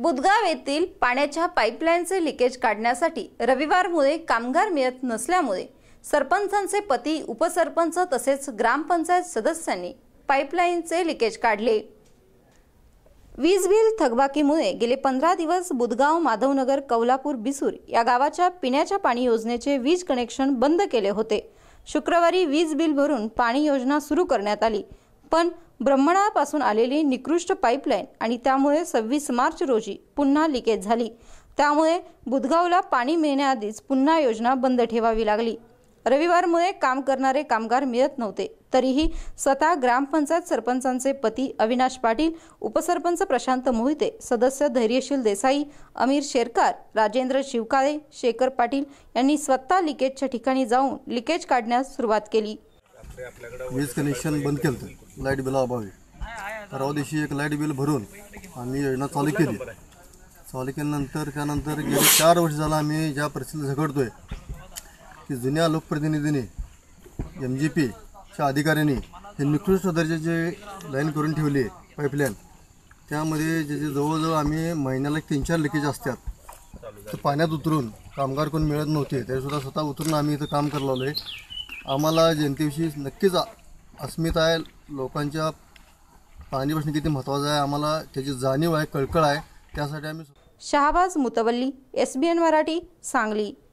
बुदगाव येथील पाण्याच्या पाईपलाईनचे लिकेज काढण्यासाठी रविवारमुळे कामगार मिळत नसल्यामुळे सरपंचांचे पती उपसरपंच तसेच ग्रामपंचायत सदस्यांनी पाईपलाईनचे लिकेज काढले वीज बिल थकबाकीमुळे गेले पंधरा दिवस बुधगाव माधवनगर कौलापूर बिसूर या गावाच्या पिण्याच्या पाणी योजनेचे वीज कनेक्शन बंद केले होते शुक्रवारी वीज बिल भरून पाणी योजना सुरू करण्यात आली पण ब्रह्मणापासून आलेली निकृष्ट पाईपलाईन आणि त्यामुळे सव्वीस मार्च रोजी पुन्हा लिकेज झाली त्यामुळे बुधगावला पाणी मिळण्याआधीच पुन्हा योजना बंद ठेवावी लागली रविवारमुळे काम करणारे कामगार मिळत नव्हते तरीही स्वतः ग्रामपंचायत सरपंचांचे पती अविनाश पाटील उपसरपंच प्रशांत मोहिते सदस्य धैर्यशील देसाई अमीर शेरकार राजेंद्र शिवकाळे शेखर पाटील यांनी स्वतः लिकेजच्या ठिकाणी जाऊन लिकेज काढण्यास सुरुवात केली वीज कनेक्शन बंद केलं लाईट बिलाअभावी परवा दिवशी एक लाईट बिल भरून आम्ही योजना चालू केली चालू केल्यानंतर त्यानंतर गेले चार वर्ष झाला आम्ही ज्या परिस्थितीत झगडतो आहे की जुन्या लोकप्रतिनिधींनी एम जी पीच्या अधिकाऱ्यांनी हे निकृष्ट दर्जाचे लाईन करून ठेवली आहे पाईपलाईन त्यामध्ये जे जे जवळजवळ आम्ही महिन्याला तीन चार लिकेज असतात तर पाण्यात उतरून कामगार कोण मिळत नव्हते तरीसुद्धा स्वतः उतरून आम्ही इथं काम करायला आहे आम्हाला जनतेविषयी नक्कीच अस्मिता आहे लोकांच्या पाणी प्रश्न किती महत्वाचं आहे आम्हाला त्याची जाणीव आहे कळकळ आहे त्यासाठी आम्ही Shahbaz Mutawalli S B N Marathi Sangli